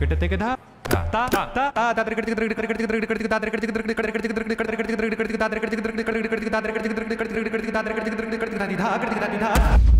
কেটে থেকে ধা धा